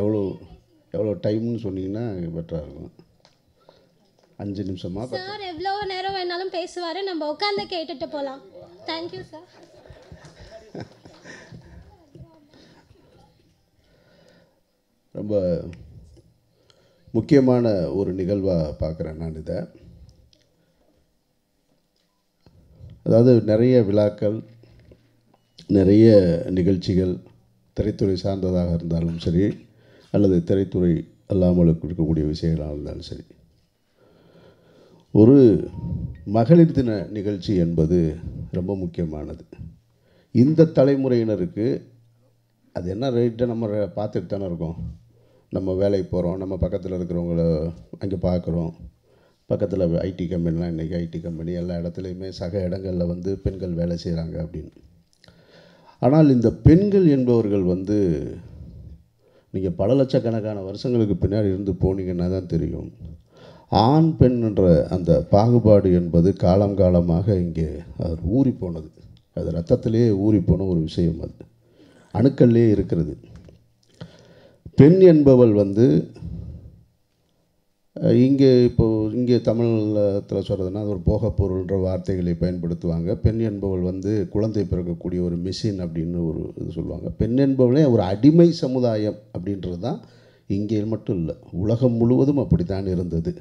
எவ்வளோ எவ்வளோ டைம்னு சொன்னீங்கன்னா பெட்டராக இருக்கும் அஞ்சு நிமிஷமா சார் எவ்வளோ நேரம் வேணாலும் பேசுவார் நம்ம உட்காந்து கேட்டுட்டு போகலாம் தேங்க்யூ சார் ரொம்ப முக்கியமான ஒரு நிகழ்வாக பார்க்குறேன் நான் இதை அதாவது நிறைய விழாக்கள் நிறைய நிகழ்ச்சிகள் திரைத்துறை சார்ந்ததாக இருந்தாலும் சரி அல்லது திரைத்துறை அல்லாமல் இருக்கக்கூடிய விஷயங்களாக இருந்தாலும் சரி ஒரு மகளிர் தின நிகழ்ச்சி என்பது ரொம்ப முக்கியமானது இந்த தலைமுறையினருக்கு அது என்ன ரேட்டை நம்ம பார்த்துட்டு தானே இருக்கோம் நம்ம வேலைக்கு போகிறோம் நம்ம பக்கத்தில் இருக்கிறவங்கள அங்கே பார்க்குறோம் பக்கத்தில் ஐடி கம்பெனிலாம் இன்றைக்கி ஐடி கம்பெனி எல்லா இடத்துலையுமே சக இடங்களில் வந்து பெண்கள் வேலை செய்கிறாங்க அப்படின்னு ஆனால் இந்த பெண்கள் என்பவர்கள் வந்து நீங்கள் பல லட்சக்கணக்கான வருஷங்களுக்கு பின்னாடி இருந்து போனீங்கன்னா தான் தெரியும் ஆண் பெண் என்ற அந்த பாகுபாடு என்பது காலம் காலமாக இங்கே அது ஊறி போனது அது ரத்தத்திலேயே ஊறி போன ஒரு விஷயம் அது அணுக்கள்லேயே இருக்கிறது பெண் என்பவள் வந்து இங்கே இப்போ இங்கே தமிழத்தில் சொல்கிறதுனா அது ஒரு போகப்பொருள்ன்ற வார்த்தைகளை பயன்படுத்துவாங்க பெண் என்பவள் வந்து குழந்தை பிறக்கக்கூடிய ஒரு மிஷின் அப்படின்னு ஒரு இது சொல்லுவாங்க பெண் என்பவளே ஒரு அடிமை சமுதாயம் அப்படின்றது தான் இங்கே மட்டும் இல்லை உலகம் முழுவதும் அப்படித்தான் இருந்தது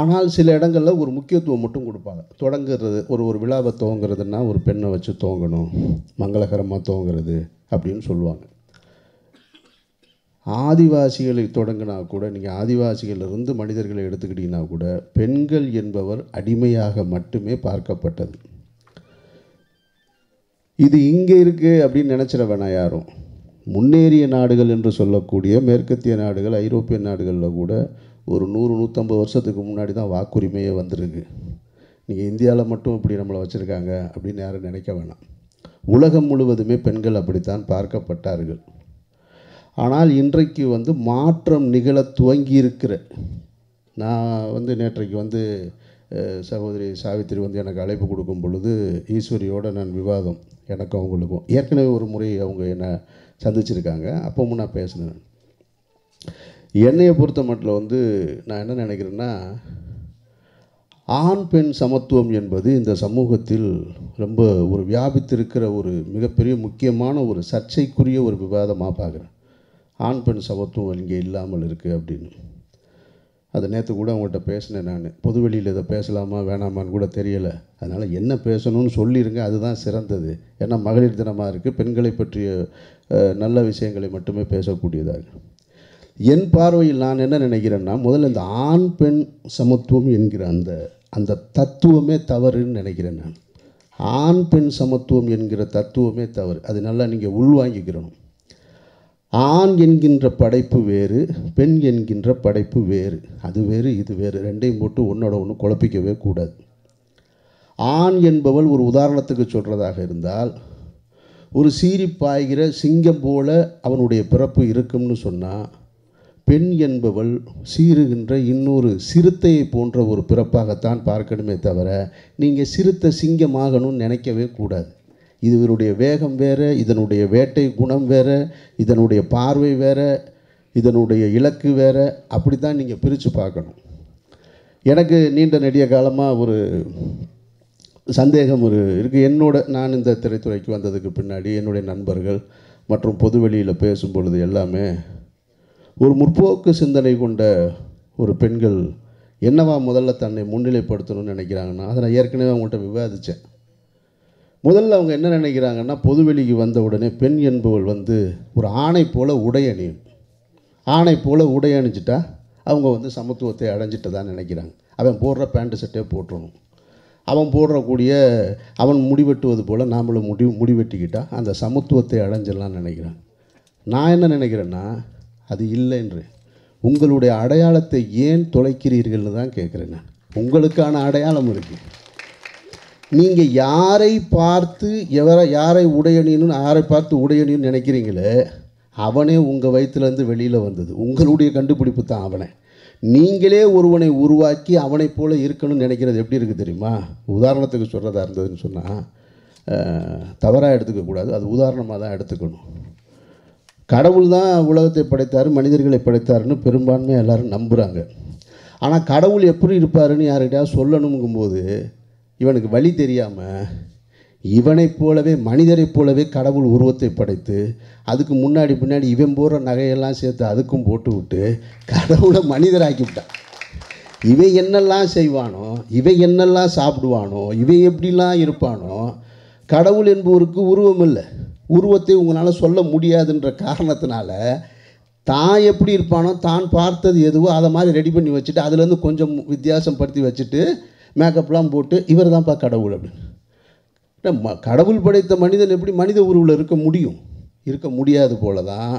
ஆனால் சில இடங்களில் ஒரு முக்கியத்துவம் மட்டும் கொடுப்பாங்க தொடங்குறது ஒரு ஒரு விழாவை துவங்குறதுன்னா ஒரு பெண்ணை வச்சு துவங்கணும் மங்களகரமாக துவங்குறது அப்படின்னு சொல்லுவாங்க ஆதிவாசிகளை தொடங்கினா கூட நீங்கள் ஆதிவாசிகளிலிருந்து மனிதர்களை எடுத்துக்கிட்டிங்கன்னா கூட பெண்கள் என்பவர் அடிமையாக மட்டுமே பார்க்கப்பட்டது இது இங்கே இருக்குது அப்படின்னு நினச்சிட வேணாம் யாரும் முன்னேறிய நாடுகள் என்று சொல்லக்கூடிய மேற்கத்திய நாடுகள் ஐரோப்பிய நாடுகளில் கூட ஒரு நூறு நூற்றம்பது வருஷத்துக்கு முன்னாடி தான் வாக்குரிமையே வந்திருக்கு நீங்கள் இந்தியாவில் மட்டும் இப்படி நம்மளை வச்சுருக்காங்க அப்படின்னு யாரும் நினைக்க வேணாம் உலகம் முழுவதுமே பெண்கள் அப்படித்தான் பார்க்கப்பட்டார்கள் ஆனால் இன்றைக்கு வந்து மாற்றம் நிகழ துவங்கி இருக்கிற நான் வந்து நேற்றைக்கு வந்து சகோதரி சாவித்திரி வந்து எனக்கு அழைப்பு கொடுக்கும் பொழுது ஈஸ்வரியோட நான் விவாதம் எனக்கும் அவங்களுக்கும் ஏற்கனவே ஒரு முறை அவங்க என்னை சந்திச்சிருக்காங்க அப்பவும் நான் பேசினேன் என்னையை பொறுத்த மட்டில் வந்து நான் என்ன நினைக்கிறேன்னா ஆண் பெண் சமத்துவம் என்பது இந்த சமூகத்தில் ரொம்ப ஒரு வியாபித்திருக்கிற ஒரு மிகப்பெரிய முக்கியமான ஒரு சர்ச்சைக்குரிய ஒரு விவாதமாக பார்க்குறேன் ஆண் பெண் சமத்துவம் இங்கே இல்லாமல் இருக்குது அப்படின்னு அது நேற்று கூட அவங்கள்ட்ட பேசினேன் நான் பொதுவெளியில் இதை பேசலாமா வேணாமான்னு கூட தெரியலை அதனால் என்ன பேசணும்னு சொல்லிடுங்க அதுதான் சிறந்தது ஏன்னா மகளிர் தினமாக இருக்குது பெண்களை பற்றிய நல்ல விஷயங்களை மட்டுமே பேசக்கூடியதாக என் பார்வையில் நான் என்ன நினைக்கிறேன்னா முதல்ல இந்த ஆண் பெண் சமத்துவம் என்கிற அந்த அந்த தத்துவமே தவறுன்னு நினைக்கிறேன் நான் ஆண் பெண் சமத்துவம் என்கிற தத்துவமே தவறு அது நல்லா நீங்கள் உள்வாங்கிக்கிறணும் ஆண் என்கின்ற படைப்பு வேறு பெண் என்கின்ற படைப்பு வேறு அது வேறு இது வேறு ரெண்டையும் போட்டு ஒன்றோட ஒன்று குழப்பிக்கவே கூடாது ஆண் என்பவள் ஒரு உதாரணத்துக்கு சொல்கிறதாக இருந்தால் ஒரு சீரி பாய்கிற சிங்கம் போல அவனுடைய பிறப்பு இருக்கும்னு சொன்னால் பெண் என்பவள் சீருகின்ற இன்னொரு சிறுத்தையை போன்ற ஒரு பிறப்பாகத்தான் பார்க்கணுமே தவிர நீங்கள் சிறுத்தை சிங்கமாகணும்னு நினைக்கவே கூடாது இதனுடைய வேகம் வேறு இதனுடைய வேட்டை குணம் வேறு இதனுடைய பார்வை வேறு இதனுடைய இலக்கு வேறு அப்படி தான் நீங்கள் பிரித்து பார்க்கணும் எனக்கு நீண்ட நெடிய காலமாக ஒரு சந்தேகம் ஒரு இருக்குது என்னோட நான் இந்த திரைத்துறைக்கு வந்ததுக்கு பின்னாடி என்னுடைய நண்பர்கள் மற்றும் பொதுவெளியில் பேசும் பொழுது எல்லாமே ஒரு முற்போக்கு சிந்தனை கொண்ட ஒரு பெண்கள் என்னவா முதல்ல தன்னை முன்னிலைப்படுத்தணும்னு நினைக்கிறாங்கன்னா அதை நான் ஏற்கனவே அவங்கள்ட்ட விவாதித்தேன் முதல்ல அவங்க என்ன நினைக்கிறாங்கன்னா பொதுவெளிக்கு வந்த உடனே பெண் என்பவள் வந்து ஒரு ஆணை போல் உடை அணியும் ஆணை போல் உடை அணிஞ்சிட்டா அவங்க வந்து சமத்துவத்தை தான் நினைக்கிறாங்க அவன் போடுற பேண்ட்டு சட்டே போட்டுருணும் அவன் போடுறக்கூடிய அவன் முடிவெட்டுவது போல் நாமளும் முடி முடிவெட்டிக்கிட்டால் அந்த சமத்துவத்தை அடைஞ்சிடலாம்னு நினைக்கிறான் நான் என்ன நினைக்கிறேன்னா அது இல்லைன்று உங்களுடைய அடையாளத்தை ஏன் தொலைக்கிறீர்கள்னு தான் கேட்குறேன் நான் உங்களுக்கான அடையாளம் இருக்குது நீங்கள் யாரை பார்த்து எவரை யாரை உடையணின்னு யாரை பார்த்து உடையணின்னு நினைக்கிறீங்களே அவனே உங்கள் வயிற்றுலேருந்து வெளியில் வந்தது உங்களுடைய கண்டுபிடிப்பு தான் அவனை நீங்களே ஒருவனை உருவாக்கி அவனை போல் இருக்கணும்னு நினைக்கிறது எப்படி இருக்குது தெரியுமா உதாரணத்துக்கு சொல்கிறதா இருந்ததுன்னு சொன்னால் தவறாக எடுத்துக்கக்கூடாது அது உதாரணமாக தான் எடுத்துக்கணும் கடவுள் தான் உலகத்தை படைத்தார் மனிதர்களை படைத்தாருன்னு பெரும்பான்மையாக எல்லோரும் நம்புகிறாங்க ஆனால் கடவுள் எப்படி இருப்பாருன்னு யார்கிட்டயாவது சொல்லணுங்கும்போது இவனுக்கு வழி தெரியாமல் இவனைப் போலவே மனிதரைப் போலவே கடவுள் உருவத்தை படைத்து அதுக்கு முன்னாடி பின்னாடி இவன் போடுற நகையெல்லாம் சேர்த்து அதுக்கும் போட்டு விட்டு கடவுளை மனிதராக்கி விட்டான் இவை என்னெல்லாம் செய்வானோ இவை என்னெல்லாம் சாப்பிடுவானோ இவை எப்படிலாம் இருப்பானோ கடவுள் என்பவருக்கு உருவம் இல்லை உருவத்தை உங்களால் சொல்ல முடியாதுன்ற காரணத்தினால தான் எப்படி இருப்பானோ தான் பார்த்தது எதுவோ அதை மாதிரி ரெடி பண்ணி வச்சுட்டு அதுலேருந்து கொஞ்சம் வித்தியாசம் படுத்தி வச்சுட்டு மேக்கப்லாம் போட்டு இவர் தான்ப்பா கடவுள் அப்படின்னு கடவுள் படைத்த மனிதன் எப்படி மனித உருவில் இருக்க முடியும் இருக்க முடியாது போல தான்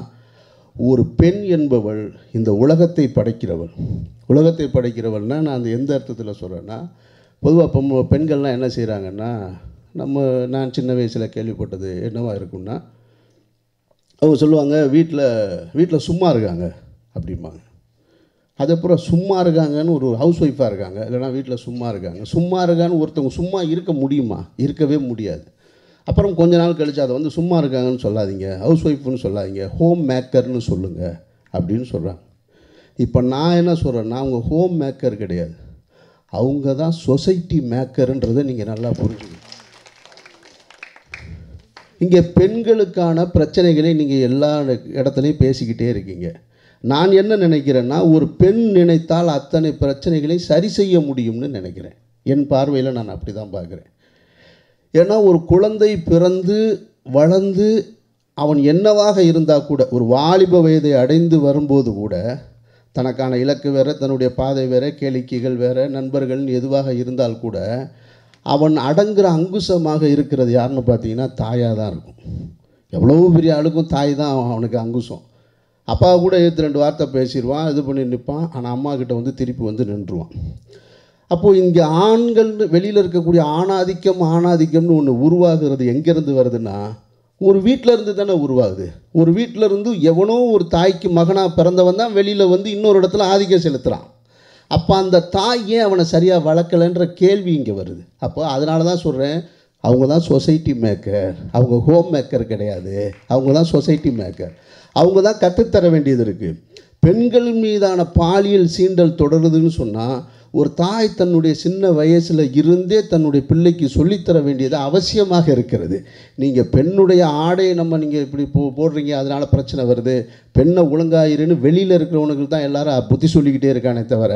ஒரு பெண் என்பவள் இந்த உலகத்தை படைக்கிறவள் உலகத்தை படைக்கிறவள்னால் நான் அந்த எந்த அர்த்தத்தில் சொல்கிறேன்னா பொதுவாக பொம் பெண்கள்லாம் என்ன செய்கிறாங்கன்னா நம்ம நான் சின்ன வயசில் கேள்விப்பட்டது என்னவா இருக்குன்னா அவங்க சொல்லுவாங்க வீட்டில் வீட்டில் சும்மா இருக்காங்க அப்படிம்பாங்க அதுக்கப்புறம் சும்மா இருக்காங்கன்னு ஒரு ஹவுஸ் ஒய்ஃபாக இருக்காங்க இல்லைனா வீட்டில் சும்மா இருக்காங்க சும்மா இருக்கான்னு ஒருத்தவங்க சும்மா இருக்க முடியுமா இருக்கவே முடியாது அப்புறம் கொஞ்ச நாள் கழித்து அதை வந்து சும்மா இருக்காங்கன்னு சொல்லாதீங்க ஹவுஸ் ஒய்ஃப்னு சொல்லாதீங்க ஹோம் மேக்கர்னு சொல்லுங்கள் அப்படின்னு சொல்கிறாங்க இப்போ நான் என்ன சொல்கிறேன்னா அவங்க ஹோம் மேக்கர் கிடையாது அவங்க தான் சொசைட்டி மேக்கருன்றதை நீங்கள் நல்லா புரிஞ்சுக்கணும் இங்கே பெண்களுக்கான பிரச்சனைகளை நீங்கள் எல்லா இடத்துலையும் பேசிக்கிட்டே இருக்கீங்க நான் என்ன நினைக்கிறேன்னா ஒரு பெண் நினைத்தால் அத்தனை பிரச்சனைகளை சரி செய்ய முடியும்னு நினைக்கிறேன் என் பார்வையில் நான் அப்படி தான் பார்க்குறேன் ஏன்னா ஒரு குழந்தை பிறந்து வளர்ந்து அவன் என்னவாக இருந்தால் கூட ஒரு வாலிப வயதை அடைந்து வரும்போது கூட தனக்கான இலக்கு வேறு தன்னுடைய பாதை வேறு கேளிக்கைகள் வேறு நண்பர்கள் எதுவாக இருந்தால் கூட அவன் அடங்குகிற அங்குசமாக இருக்கிறது யாருன்னு பார்த்தீங்கன்னா தாயாக தான் இருக்கும் எவ்வளோ பெரிய ஆளுக்கும் தாய் தான் அவனுக்கு அங்குசம் அப்பா கூட ஏற்று ரெண்டு வார்த்தை பேசிடுவான் இது பண்ணி நிற்பான் ஆனால் அம்மா கிட்ட வந்து திருப்பி வந்து நின்றுவான் அப்போது இங்கே ஆண்கள் வெளியில் இருக்கக்கூடிய ஆணாதிக்கம் ஆணாதிக்கம்னு ஒன்று உருவாகிறது எங்கேருந்து வருதுன்னா ஒரு வீட்டில் இருந்து தானே உருவாகுது ஒரு வீட்டில் இருந்து எவனோ ஒரு தாய்க்கு மகனாக பிறந்தவன் தான் வெளியில் வந்து இன்னொரு இடத்துல ஆதிக்கம் செலுத்துகிறான் அப்போ அந்த தாய் ஏன் அவனை சரியாக வளர்க்கலைன்ற கேள்வி இங்கே வருது அப்போ அதனால தான் சொல்கிறேன் அவங்க தான் சொசைட்டி மேக்கர் அவங்க ஹோம் மேக்கர் கிடையாது அவங்க தான் சொசைட்டி மேக்கர் அவங்க தான் கற்றுத்தர வேண்டியது இருக்குது பெண்கள் மீதான பாலியல் சீண்டல் தொடருதுன்னு சொன்னால் ஒரு தாய் தன்னுடைய சின்ன வயசில் இருந்தே தன்னுடைய பிள்ளைக்கு சொல்லித்தர வேண்டியது அவசியமாக இருக்கிறது நீங்கள் பெண்ணுடைய ஆடையை நம்ம நீங்கள் இப்படி போ போடுறீங்க அதனால் பிரச்சனை வருது பெண்ணை ஒழுங்காயிருன்னு வெளியில் இருக்கிறவனுக்கு தான் எல்லாரும் புத்தி சொல்லிக்கிட்டே இருக்கானே தவிர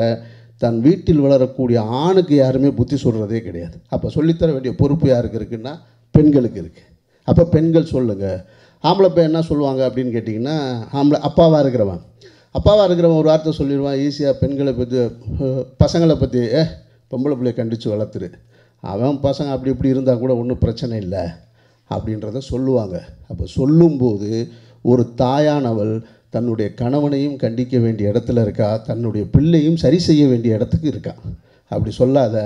தன் வீட்டில் வளரக்கூடிய ஆணுக்கு யாருமே புத்தி சொல்கிறதே கிடையாது அப்போ சொல்லித்தர வேண்டிய பொறுப்பு யாருக்கு இருக்குன்னா பெண்களுக்கு இருக்குது அப்போ பெண்கள் சொல்லுங்கள் ஆம்பளை பையன் என்ன சொல்லுவாங்க அப்படின்னு கேட்டிங்கன்னா ஆம்பளை அப்பாவாக இருக்கிறவன் அப்பாவாக இருக்கிறவன் ஒரு வார்த்தை சொல்லிடுவான் ஈஸியாக பெண்களை பற்றி பசங்களை பற்றி ஏ பொம்பளை பிள்ளைய கண்டித்து வளர்த்துரு அவன் பசங்க அப்படி இப்படி இருந்தால் கூட ஒன்றும் பிரச்சனை இல்லை அப்படின்றத சொல்லுவாங்க அப்போ சொல்லும்போது ஒரு தாயானவள் தன்னுடைய கணவனையும் கண்டிக்க வேண்டிய இடத்துல இருக்கா தன்னுடைய பிள்ளையும் சரி செய்ய வேண்டிய இடத்துக்கு இருக்கா அப்படி சொல்லாத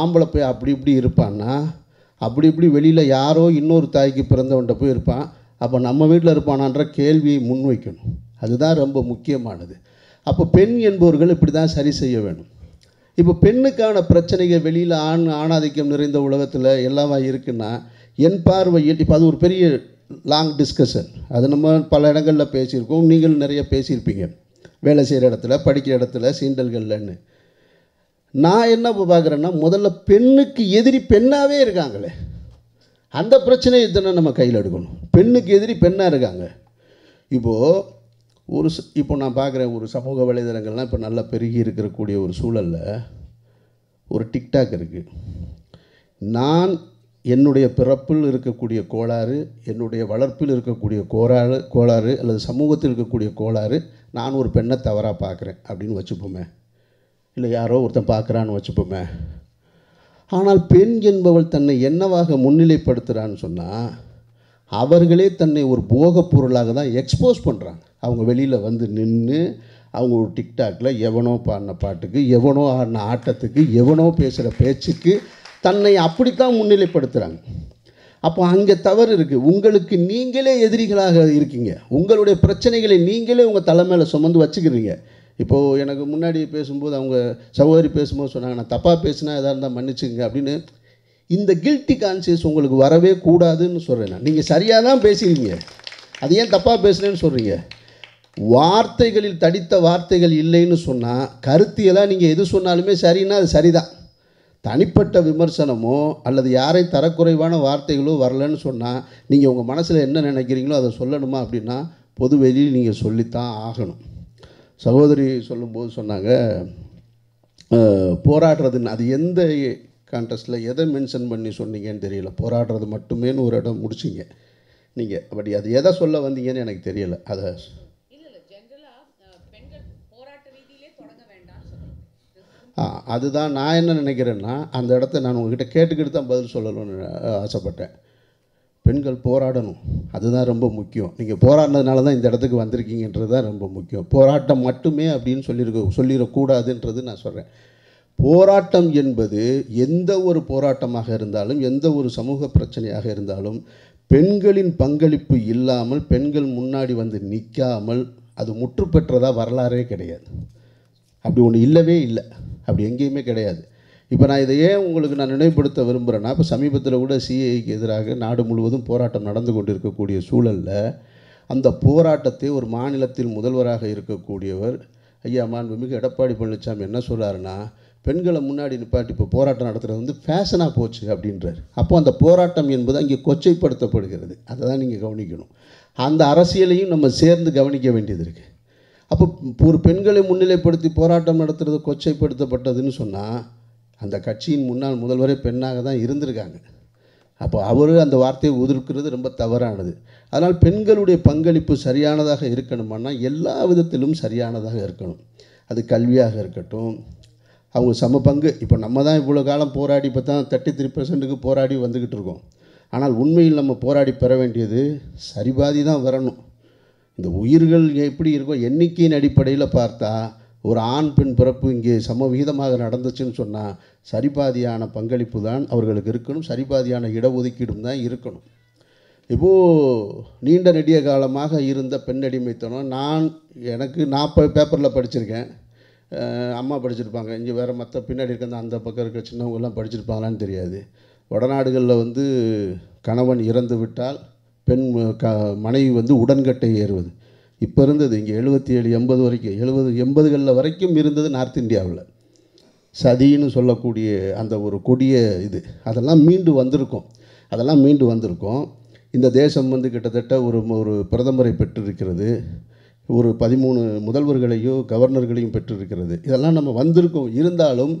ஆம்பளை போய் அப்படி இப்படி இருப்பான்னா அப்படி இப்படி வெளியில் யாரோ இன்னொரு தாய்க்கு பிறந்தவன்ட்ட போய் இருப்பான் அப்போ நம்ம வீட்டில் இருப்பானான்ற கேள்வியை முன்வைக்கணும் அதுதான் ரொம்ப முக்கியமானது அப்போ பெண் என்பவர்கள் இப்படி தான் சரி செய்ய வேணும் இப்போ பெண்ணுக்கான பிரச்சனைகள் வெளியில் ஆண் ஆணாதிக்கம் நிறைந்த உலகத்தில் எல்லாமே இருக்குன்னா என் பார்வையில் இப்போ அது ஒரு பெரிய லாங் டிஸ்கஷன் அது நம்ம பல இடங்களில் பேசியிருக்கோம் நீங்களும் நிறைய பேசியிருப்பீங்க வேலை செய்கிற இடத்துல படிக்கிற இடத்துல சீண்டல்கள்லன்னு நான் என்ன பார்க்குறேன்னா முதல்ல பெண்ணுக்கு எதிரி பெண்ணாகவே இருக்காங்களே அந்த பிரச்சனையை இத்தனை நம்ம கையில் எடுக்கணும் பெண்ணுக்கு எதிரி பெண்ணாக இருக்காங்க இப்போது ஒரு இப்போ நான் பார்க்குற ஒரு சமூக வலைதளங்கள்லாம் இப்போ நல்லா பெருகி இருக்கக்கூடிய ஒரு சூழலில் ஒரு டிக்டாக் இருக்குது நான் என்னுடைய பிறப்பில் இருக்கக்கூடிய கோளாறு என்னுடைய வளர்ப்பில் இருக்கக்கூடிய கோளாறு கோளாறு அல்லது சமூகத்தில் இருக்கக்கூடிய கோளாறு நான் ஒரு பெண்ணை தவறாக பார்க்குறேன் அப்படின்னு வச்சுப்போமே இல்லை யாரோ ஒருத்தன் பார்க்குறான்னு வச்சுப்போமே ஆனால் பெண் என்பவள் தன்னை என்னவாக முன்னிலைப்படுத்துகிறான்னு சொன்னால் அவர்களே தன்னை ஒரு போகப் பொருளாக தான் எக்ஸ்போஸ் பண்ணுறாங்க அவங்க வெளியில் வந்து நின்று அவங்க ஒரு டிக்டாக்ல எவனோ பாடின பாட்டுக்கு எவனோ ஆடின ஆட்டத்துக்கு எவனோ பேசுகிற பேச்சுக்கு தன்னை அப்படித்தான் முன்னிலைப்படுத்துகிறாங்க அப்போ அங்கே தவறு இருக்குது உங்களுக்கு நீங்களே எதிரிகளாக இருக்கீங்க உங்களுடைய பிரச்சனைகளை நீங்களே உங்கள் தலைமையில் சுமந்து வச்சுக்கிறீங்க இப்போது எனக்கு முன்னாடி பேசும்போது அவங்க சகோதரி பேசும்போது சொன்னாங்க நான் தப்பாக பேசினா எதாக இருந்தால் மன்னிச்சுங்க அப்படின்னு இந்த கில்ட்டி கான்சியஸ் உங்களுக்கு வரவே கூடாதுன்னு சொல்கிறேன் நான் நீங்கள் சரியாக தான் பேசுகிறீங்க அது ஏன் தப்பாக பேசுனேன்னு சொல்கிறீங்க வார்த்தைகளில் தடித்த வார்த்தைகள் இல்லைன்னு சொன்னால் கருத்தியெல்லாம் நீங்கள் எது சொன்னாலுமே சரின்னா அது சரிதான் தனிப்பட்ட விமர்சனமோ அல்லது யாரை தரக்குறைவான வார்த்தைகளோ வரலன்னு சொன்னால் நீங்கள் உங்கள் மனசில் என்ன நினைக்கிறீங்களோ அதை சொல்லணுமா அப்படின்னா பொது வெளியில் நீங்கள் சொல்லித்தான் ஆகணும் சகோதரி சொல்லும்போது சொன்னாங்க போராடுறதுன்னு அது எந்த கான்டெஸ்ட்டில் எதை மென்ஷன் பண்ணி சொன்னீங்கன்னு தெரியல போராடுறது மட்டுமேன்னு ஒரு இடம் முடிச்சிங்க நீங்கள் பட் அது எதை சொல்ல வந்தீங்கன்னு எனக்கு தெரியலை அதை ஆ அதுதான் நான் என்ன நினைக்கிறேன்னா அந்த இடத்த நான் உங்ககிட்ட கேட்டுக்கிட்டு தான் பதில் சொல்லணும்னு ஆசைப்பட்டேன் பெண்கள் போராடணும் அதுதான் ரொம்ப முக்கியம் நீங்கள் போராடினதுனால தான் இந்த இடத்துக்கு வந்திருக்கீங்கன்றது தான் ரொம்ப முக்கியம் போராட்டம் மட்டுமே அப்படின்னு சொல்லியிருக்க சொல்லிடக்கூடாதுன்றது நான் சொல்கிறேன் போராட்டம் என்பது எந்த ஒரு போராட்டமாக இருந்தாலும் எந்த ஒரு சமூக பிரச்சனையாக இருந்தாலும் பெண்களின் பங்களிப்பு இல்லாமல் பெண்கள் முன்னாடி வந்து நிற்காமல் அது முற்று பெற்றதாக வரலாறே கிடையாது அப்படி ஒன்று இல்லவே இல்லை அப்படி எங்கேயுமே கிடையாது இப்போ நான் இதை ஏன் உங்களுக்கு நான் நினைவுபடுத்த விரும்புகிறேன்னா இப்போ சமீபத்தில் கூட சிஏக்கு எதிராக நாடு முழுவதும் போராட்டம் நடந்து கொண்டிருக்கக்கூடிய சூழலில் அந்த போராட்டத்தை ஒரு மாநிலத்தில் முதல்வராக இருக்கக்கூடியவர் ஐயா மாண்புமிகு எடப்பாடி பழனிசாமி என்ன சொல்கிறாருன்னா பெண்களை முன்னாடி நிப்பாட்டி இப்போ போராட்டம் நடத்துகிறது வந்து ஃபேஷனாக போச்சு அப்படின்றார் அப்போ அந்த போராட்டம் என்பது அங்கே கொச்சைப்படுத்தப்படுகிறது அதை தான் நீங்கள் கவனிக்கணும் அந்த அரசியலையும் நம்ம சேர்ந்து கவனிக்க வேண்டியது இருக்குது அப்போ ஒரு பெண்களை முன்னிலைப்படுத்தி போராட்டம் நடத்துகிறது கொச்சைப்படுத்தப்பட்டதுன்னு சொன்னால் அந்த கட்சியின் முன்னாள் முதல்வரே பெண்ணாக தான் இருந்திருக்காங்க அப்போ அவர் அந்த வார்த்தையை உதிர்க்கிறது ரொம்ப தவறானது அதனால் பெண்களுடைய பங்களிப்பு சரியானதாக இருக்கணுமானா எல்லா விதத்திலும் சரியானதாக இருக்கணும் அது கல்வியாக இருக்கட்டும் அவங்க சம பங்கு இப்போ நம்ம தான் இவ்வளோ காலம் போராடி இப்போ தான் தேர்ட்டி த்ரீ பர்சன்ட்டுக்கு போராடி வந்துக்கிட்டு இருக்கோம் ஆனால் உண்மையில் நம்ம போராடி பெற வேண்டியது சரிபாதி தான் வரணும் இந்த உயிர்கள் எப்படி இருக்கோ எண்ணிக்கையின் அடிப்படையில் பார்த்தா ஒரு ஆண் பெண் பிறப்பு இங்கே சமவிகிதமாக நடந்துச்சுன்னு சொன்னால் சரிபாதியான பங்களிப்பு தான் அவர்களுக்கு இருக்கணும் சரிபாதியான இடஒதுக்கீடும் தான் இருக்கணும் இப்போது நீண்ட நெடிய காலமாக இருந்த பெண்ணடிமைத்தனம் நான் எனக்கு நான் பேப்பரில் படிச்சிருக்கேன் அம்மா படிச்சிருப்பாங்க இங்கே வேறு மற்ற பின்னாடி இருக்கிற அந்த பக்கம் இருக்கிற சின்னவங்கெல்லாம் படிச்சிருப்பாங்களான்னு தெரியாது வடநாடுகளில் வந்து கணவன் இறந்து விட்டால் பெண் க மனைவி வந்து உடன்கட்டை ஏறுவது இப்போ இருந்தது இங்கே எழுபத்தி ஏழு எண்பது வரைக்கும் எழுபது எண்பதுகளில் வரைக்கும் இருந்தது நார்த் இந்தியாவில் சதின்னு சொல்லக்கூடிய அந்த ஒரு கொடிய இது அதெல்லாம் மீண்டு வந்திருக்கும் அதெல்லாம் மீண்டு வந்திருக்கும் இந்த தேசம் வந்து கிட்டத்தட்ட ஒரு ஒரு பிரதமரை பெற்றிருக்கிறது ஒரு பதிமூணு முதல்வர்களையும் கவர்னர்களையும் பெற்றிருக்கிறது இதெல்லாம் நம்ம வந்திருக்கோம் இருந்தாலும்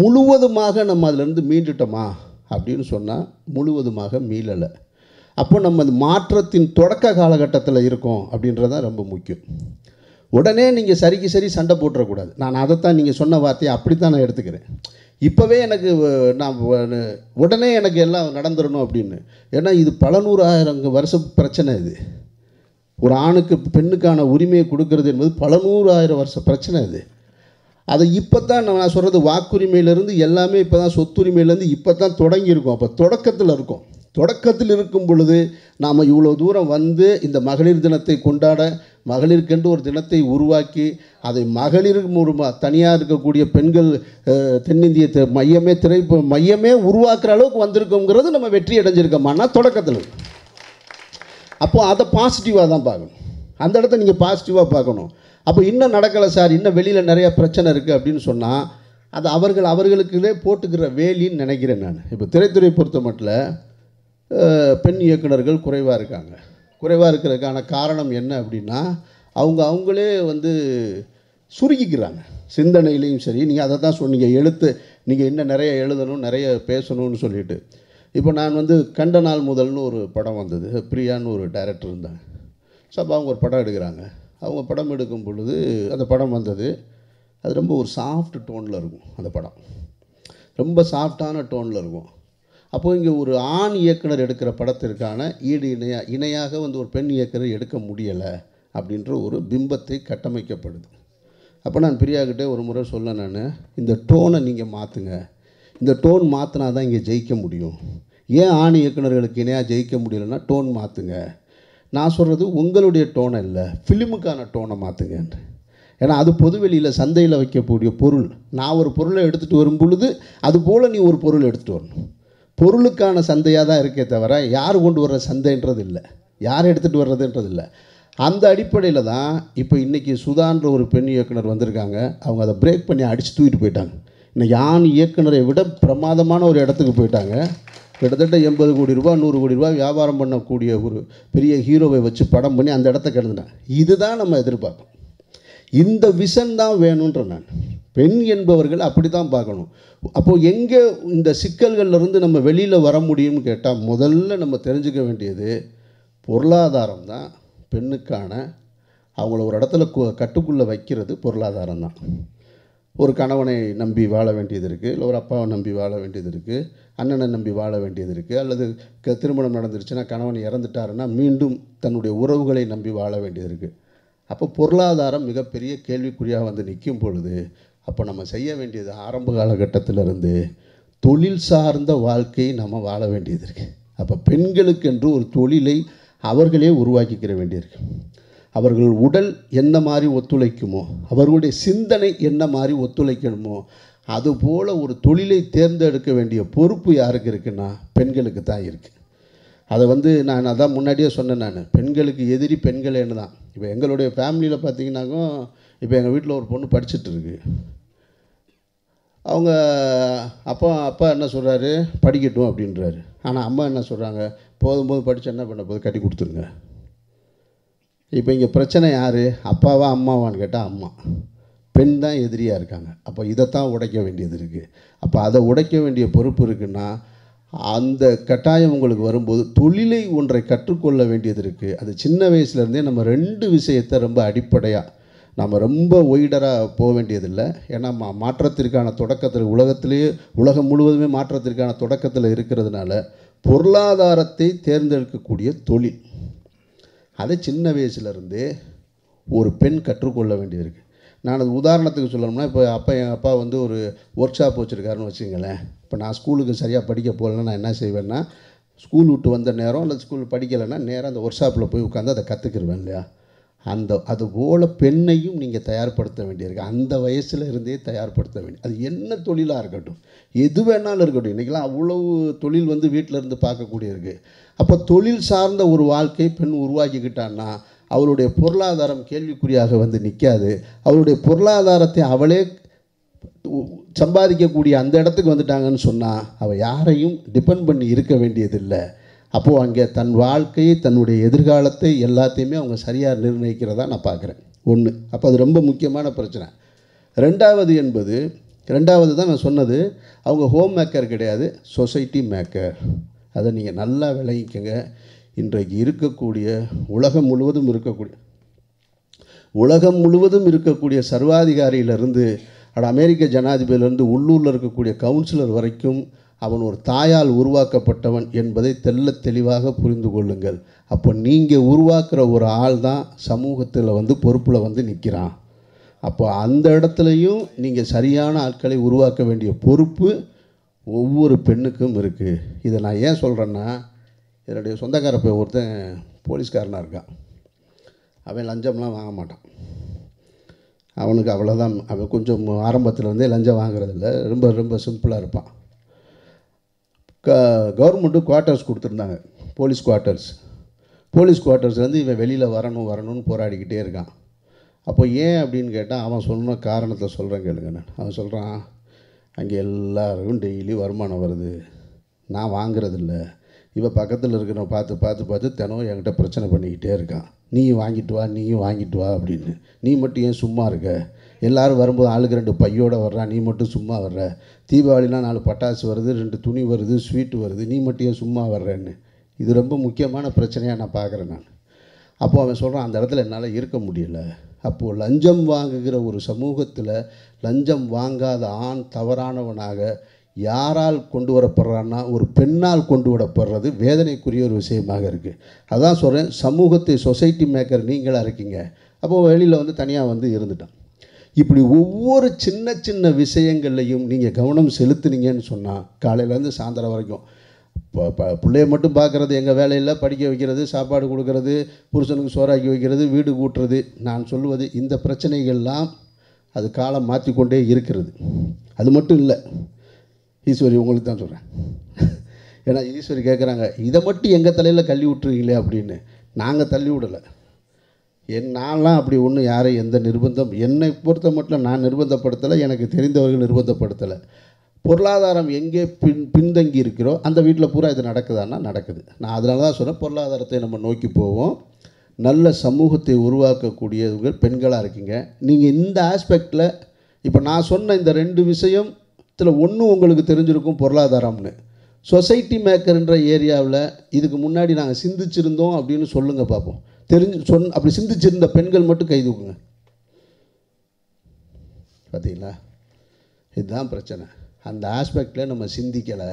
முழுவதுமாக நம்ம அதிலிருந்து மீண்டுட்டோமா அப்படின்னு சொன்னால் முழுவதுமாக மீளலை அப்போ நம்ம அந்த மாற்றத்தின் தொடக்க காலகட்டத்தில் இருக்கோம் அப்படின்றது ரொம்ப முக்கியம் உடனே நீங்கள் சரிக்கு சரி சண்டை போட்டுறக்கூடாது நான் அதைத்தான் நீங்கள் சொன்ன வார்த்தையை அப்படி தான் நான் எடுத்துக்கிறேன் இப்போவே எனக்கு நான் உடனே எனக்கு எல்லாம் நடந்துடணும் அப்படின்னு ஏன்னா இது பல நூறாயிரம் வருஷ பிரச்சனை இது ஒரு ஆணுக்கு பெண்ணுக்கான உரிமையை கொடுக்கறது என்பது பல நூறாயிரம் வருஷ பிரச்சனை இது அதை இப்போ தான் நான் சொல்கிறது வாக்குரிமையிலேருந்து எல்லாமே இப்போ தான் சொத்துரிமையிலேருந்து இப்போ தான் தொடங்கியிருக்கோம் அப்போ தொடக்கத்தில் இருக்கும் தொடக்கத்தில் இருக்கும் பொழுது நாம் இவ்வளோ தூரம் வந்து இந்த மகளிர் தினத்தை கொண்டாட மகளிருக்கென்று ஒரு தினத்தை உருவாக்கி அதை மகளிர் மூலமாக தனியாக இருக்கக்கூடிய பெண்கள் தென்னிந்திய மையமே திரை மையமே உருவாக்குற அளவுக்கு வந்திருக்கோங்கிறது நம்ம வெற்றி அடைஞ்சிருக்கோம்னா தொடக்கத்தில் அப்போது அதை பாசிட்டிவாக தான் பார்க்கணும் அந்த இடத்த நீங்கள் பாசிட்டிவாக பார்க்கணும் அப்போ இன்னும் நடக்கலை சார் இன்னும் வெளியில் நிறையா பிரச்சனை இருக்குது அப்படின்னு சொன்னால் அது அவர்கள் அவர்களுக்குள்ளே போட்டுக்கிற வேலின்னு நினைக்கிறேன் நான் இப்போ திரைத்துறை பொறுத்த மட்டும் பெண் இயக்குநர்கள் குறைவாக இருக்காங்க குறைவாக இருக்கிறதுக்கான காரணம் என்ன அப்படின்னா அவங்க அவங்களே வந்து சுருக்கிக்கிறாங்க சிந்தனையிலையும் சரி நீங்கள் அதை தான் சொன்னீங்க எழுத்து நீங்கள் இன்னும் நிறைய எழுதணும் நிறைய பேசணும்னு சொல்லிட்டு இப்போ நான் வந்து கண்ட நாள் முதல்னு ஒரு படம் வந்தது பிரியான்னு ஒரு டைரக்டர் இருந்தாங்க ஸோ அப்போ அவங்க ஒரு படம் எடுக்கிறாங்க அவங்க படம் எடுக்கும் பொழுது அந்த படம் வந்தது அது ரொம்ப ஒரு சாஃப்ட் டோனில் இருக்கும் அந்த படம் ரொம்ப சாஃப்டான டோனில் இருக்கும் அப்போது இங்கே ஒரு ஆண் இயக்குனர் எடுக்கிற படத்திற்கான ஈடு இணையாக இணையாக வந்து ஒரு பெண் இயக்குனர் எடுக்க முடியலை அப்படின்ற ஒரு பிம்பத்தை கட்டமைக்கப்படுது அப்போ நான் பிரியாகிட்டே ஒரு முறை சொல்ல நான் இந்த டோனை நீங்கள் மாற்றுங்க இந்த டோன் மாற்றினா தான் இங்கே ஜெயிக்க முடியும் ஏன் ஆண் இயக்குநர்களுக்கு இணையாக ஜெயிக்க முடியலைன்னா டோன் மாற்றுங்க நான் சொல்கிறது உங்களுடைய டோனை இல்லை ஃபிலிமுக்கான டோனை மாற்றுங்கன்று ஏன்னா அது பொதுவெளியில் சந்தையில் வைக்கக்கூடிய பொருள் நான் ஒரு பொருளை எடுத்துகிட்டு வரும் பொழுது அது போல் நீ ஒரு பொருள் எடுத்துகிட்டு வரணும் பொருளுக்கான சந்தையாக தான் இருக்கே தவிர யார் கொண்டு வர்ற சந்தைன்றது இல்லை யார் எடுத்துகிட்டு வர்றதுன்றது இல்லை அந்த அடிப்படையில் தான் இப்போ இன்றைக்கி சுதான்ற ஒரு பெண் இயக்குனர் வந்திருக்காங்க அவங்க அதை பிரேக் பண்ணி அடித்து தூக்கிட்டு போயிட்டாங்க இன்னும் யான் இயக்குனரை விட பிரமாதமான ஒரு இடத்துக்கு போயிட்டாங்க கிட்டத்தட்ட எண்பது கோடி ரூபா நூறு கோடி ரூபா வியாபாரம் பண்ணக்கூடிய ஒரு பெரிய ஹீரோவை வச்சு படம் பண்ணி அந்த இடத்த கிடந்துட்டேன் இதுதான் நம்ம எதிர்பார்க்கணும் இந்த விஷன் தான் வேணுன்ற நான் பெண் என்பவர்கள் அப்படி தான் பார்க்கணும் அப்போது எங்கே இந்த சிக்கல்கள்லேருந்து நம்ம வெளியில் வர முடியும்னு கேட்டால் முதல்ல நம்ம தெரிஞ்சுக்க வேண்டியது பொருளாதாரம் தான் பெண்ணுக்கான அவங்கள ஒரு இடத்துல கட்டுக்குள்ளே வைக்கிறது பொருளாதாரம் தான் ஒரு கணவனை நம்பி வாழ வேண்டியது இருக்குது இல்லை ஒரு அப்பாவை நம்பி வாழ வேண்டியது இருக்குது அண்ணனை நம்பி வாழ வேண்டியது இருக்குது அல்லது க திருமணம் நடந்துருச்சுன்னா கணவன் இறந்துட்டாருன்னா மீண்டும் தன்னுடைய உறவுகளை நம்பி வாழ வேண்டியது இருக்குது அப்போ பொருளாதாரம் மிகப்பெரிய கேள்விக்குறியாக வந்து நிற்கும் பொழுது அப்போ நம்ம செய்ய வேண்டியது ஆரம்ப காலகட்டத்திலிருந்து தொழில் சார்ந்த வாழ்க்கையை நம்ம வாழ வேண்டியது இருக்குது அப்போ பெண்களுக்கென்று ஒரு தொழிலை அவர்களே உருவாக்கிக்கிற வேண்டியிருக்கு அவர்கள் உடல் என்ன மாதிரி ஒத்துழைக்குமோ அவர்களுடைய சிந்தனை என்ன மாதிரி ஒத்துழைக்கணுமோ அதுபோல் ஒரு தொழிலை தேர்ந்தெடுக்க வேண்டிய பொறுப்பு யாருக்கு இருக்குன்னா பெண்களுக்கு தான் இருக்குது அதை வந்து நான் அதான் முன்னாடியே சொன்னேன் நான் பெண்களுக்கு எதிரி பெண்களேன்னு தான் இப்போ எங்களுடைய ஃபேமிலியில் பார்த்தீங்கன்னாக்கும் இப்போ எங்கள் வீட்டில் ஒரு பொண்ணு படிச்சுட்ருக்கு அவங்க அப்பா அப்பா என்ன சொல்கிறாரு படிக்கட்டும் அப்படின்றாரு ஆனால் அம்மா என்ன சொல்கிறாங்க போதும் போது படித்து என்ன பண்ண போது கட்டி கொடுத்துருங்க இப்போ இங்கே பிரச்சனை யார் அப்பாவா அம்மாவான்னு கேட்டால் அம்மா பெண் தான் எதிரியாக இருக்காங்க அப்போ இதைத்தான் உடைக்க வேண்டியது இருக்குது அப்போ அதை உடைக்க வேண்டிய பொறுப்பு இருக்குன்னா அந்த கட்டாயம் உங்களுக்கு வரும்போது தொழிலை ஒன்றை கற்றுக்கொள்ள வேண்டியது இருக்குது அது சின்ன வயசுலேருந்தே நம்ம ரெண்டு விஷயத்தை ரொம்ப அடிப்படையாக நம்ம ரொம்ப ஒய்டராக போக வேண்டியதில்லை ஏன்னா மா மாற்றத்திற்கான தொடக்கத்தில் உலகத்திலேயே உலகம் முழுவதுமே மாற்றத்திற்கான தொடக்கத்தில் இருக்கிறதுனால பொருளாதாரத்தை தேர்ந்தெடுக்கக்கூடிய தொழில் அதை சின்ன வயசுலேருந்தே ஒரு பெண் கற்றுக்கொள்ள வேண்டியிருக்கு நான் அது உதாரணத்துக்கு சொல்லணும்னா இப்போ அப்பா என் அப்பா வந்து ஒரு ஒர்க் ஷாப் வச்சுருக்காருன்னு வச்சுங்களேன் இப்போ நான் ஸ்கூலுக்கு சரியாக படிக்க போகலன்னா நான் என்ன செய்வேன்னா ஸ்கூல் விட்டு வந்த நேரம் அல்லது ஸ்கூல் படிக்கலைன்னா நேராக அந்த ஒர்க் ஷாப்பில் போய் உட்காந்து அதை கற்றுக்கிருவேன் இல்லையா அந்த அது போல பெண்ணையும் நீங்கள் தயார்படுத்த வேண்டியிருக்கு அந்த வயசில் இருந்தே தயார்படுத்த வேண்டிய அது என்ன தொழிலாக இருக்கட்டும் எது வேணாலும் இருக்கட்டும் இன்றைக்கெலாம் அவ்வளவு தொழில் வந்து வீட்டில் இருந்து பார்க்கக்கூடிய இருக்குது அப்போ தொழில் சார்ந்த ஒரு வாழ்க்கை பெண் உருவாக்கிக்கிட்டான்னா அவளுடைய பொருளாதாரம் கேள்விக்குறியாக வந்து நிற்காது அவளுடைய பொருளாதாரத்தை அவளே சம்பாதிக்கக்கூடிய அந்த இடத்துக்கு வந்துட்டாங்கன்னு சொன்னால் அவள் யாரையும் டிபெண்ட் பண்ணி இருக்க வேண்டியதில்லை அப்போது அங்கே தன் வாழ்க்கையை தன்னுடைய எதிர்காலத்தை எல்லாத்தையுமே அவங்க சரியாக நிர்ணயிக்கிறதா நான் பார்க்குறேன் ஒன்று அப்போ அது ரொம்ப முக்கியமான பிரச்சனை ரெண்டாவது என்பது ரெண்டாவது தான் நான் சொன்னது அவங்க ஹோம் மேக்கர் கிடையாது சொசைட்டி மேக்கர் அதை நீங்கள் நல்லா விளங்கிக்கங்க இன்றைக்கு இருக்கக்கூடிய உலகம் முழுவதும் இருக்கக்கூடிய உலகம் முழுவதும் இருக்கக்கூடிய சர்வாதிகாரியிலிருந்து அட அமெரிக்க ஜனாதிபதியிலேருந்து உள்ளூரில் இருக்கக்கூடிய கவுன்சிலர் வரைக்கும் அவன் ஒரு தாயால் உருவாக்கப்பட்டவன் என்பதை தெல்ல தெளிவாக புரிந்து கொள்ளுங்கள் அப்போ நீங்கள் உருவாக்குற ஒரு ஆள் தான் சமூகத்தில் வந்து பொறுப்பில் வந்து நிற்கிறான் அப்போ அந்த இடத்துலையும் நீங்கள் சரியான ஆட்களை உருவாக்க வேண்டிய பொறுப்பு ஒவ்வொரு பெண்ணுக்கும் இருக்குது இதை நான் ஏன் சொல்கிறேன்னா என்னுடைய சொந்தக்கார போய் ஒருத்தன் போலீஸ்காரனாக இருக்கான் அவன் லஞ்சம்லாம் வாங்க மாட்டான் அவனுக்கு அவ்வளோதான் அவன் கொஞ்சம் ஆரம்பத்தில் இருந்தே லஞ்சம் வாங்குறதில்ல ரொம்ப ரொம்ப சிம்பிளாக இருப்பான் க கவர்மெண்ட்டு குவார்ட்டர்ஸ் கொடுத்துருந்தாங்க போலீஸ் குவார்ட்டர்ஸ் போலீஸ் குவார்ட்டர்ஸ்லேருந்து இவன் வெளியில் வரணும் வரணும்னு போராடிக்கிட்டே இருக்கான் அப்போ ஏன் அப்படின்னு கேட்டால் அவன் சொன்ன காரணத்தை சொல்கிறேன் கேளுங்க நான் அவன் சொல்கிறான் அங்கே எல்லாருக்கும் டெய்லி வருமானம் வருது நான் வாங்குறதில்ல இவன் பக்கத்தில் இருக்கிறவன் பார்த்து பார்த்து பார்த்து தினம் என்கிட்ட பிரச்சனை பண்ணிக்கிட்டே இருக்கான் நீ வாங்கிட்டு வா நீயும் வாங்கிட்டு வா அப்படின்னு நீ மட்டும் ஏன் சும்மா இருக்க எல்லோரும் வரும்போது ஆளுக்கு ரெண்டு பையோடு வர்றா நீ மட்டும் சும்மா வர்ற தீபாவளிலாம் நாலு பட்டாசு வருது ரெண்டு துணி வருது ஸ்வீட்டு வருது நீ மட்டும் ஏன் சும்மா வர்றேன்னு இது ரொம்ப முக்கியமான பிரச்சனையாக நான் பார்க்குறேன் நான் அப்போ அவன் சொல்கிறான் அந்த இடத்துல என்னால் இருக்க முடியல அப்போது லஞ்சம் வாங்குகிற ஒரு சமூகத்தில் லஞ்சம் வாங்காத ஆண் தவறானவனாக யாரால் கொண்டு வரப்படுறான்னா ஒரு பெண்ணால் கொண்டு வரப்படுறது வேதனைக்குரிய ஒரு விஷயமாக இருக்குது அதான் சொல்கிறேன் சமூகத்தை சொசைட்டி மேக்கர் நீங்களாக இருக்கீங்க அப்போது வெளியில் வந்து தனியாக வந்து இருந்துட்டான் இப்படி ஒவ்வொரு சின்ன சின்ன விஷயங்கள்லையும் நீங்கள் கவனம் செலுத்துனீங்கன்னு சொன்னால் காலையிலேருந்து சாயந்தரம் வரைக்கும் இப்போ பிள்ளைய மட்டும் பார்க்குறது எங்கள் வேலையில் படிக்க வைக்கிறது சாப்பாடு கொடுக்கறது புருஷனுக்கு சோறாக்கி வைக்கிறது வீடு கூட்டுறது நான் சொல்லுவது இந்த பிரச்சனைகள்லாம் அது காலம் மாற்றிக்கொண்டே இருக்கிறது அது மட்டும் இல்லை ஈஸ்வரி உங்களுக்கு தான் சொல்கிறேன் ஏன்னா ஈஸ்வரி கேட்குறாங்க இதை மட்டும் எங்கள் தலையில் கல்வி விட்டுருவீங்களே அப்படின்னு நாங்கள் தள்ளி விடலை என் நான்லாம் அப்படி ஒன்று யாரை எந்த நிர்பந்தம் என்னை பொறுத்த மட்டும் நான் நிர்பந்தப்படுத்தலை எனக்கு தெரிந்தவர்கள் நிர்பந்தப்படுத்தலை பொருளாதாரம் எங்கே பின் பின்தங்கி இருக்கிறோ அந்த வீட்டில் பூரா இது நடக்குதான்னா நடக்குது நான் அதனால தான் சொன்னேன் பொருளாதாரத்தை நம்ம நோக்கி போவோம் நல்ல சமூகத்தை உருவாக்கக்கூடியவர்கள் பெண்களாக இருக்கீங்க நீங்கள் இந்த ஆஸ்பெக்டில் இப்போ நான் சொன்ன இந்த ரெண்டு விஷயத்தில் ஒன்று உங்களுக்கு தெரிஞ்சிருக்கும் பொருளாதாரம்னு சொசைட்டி மேக்கர்ன்ற ஏரியாவில் இதுக்கு முன்னாடி நாங்கள் சிந்திச்சிருந்தோம் அப்படின்னு சொல்லுங்கள் பார்ப்போம் தெரிஞ்சு சொன்ன அப்படி சிந்திச்சிருந்த பெண்கள் மட்டும் கை தூக்குங்க பார்த்தீங்களா இதுதான் பிரச்சனை அந்த ஆஸ்பெக்டில் நம்ம சிந்திக்கலை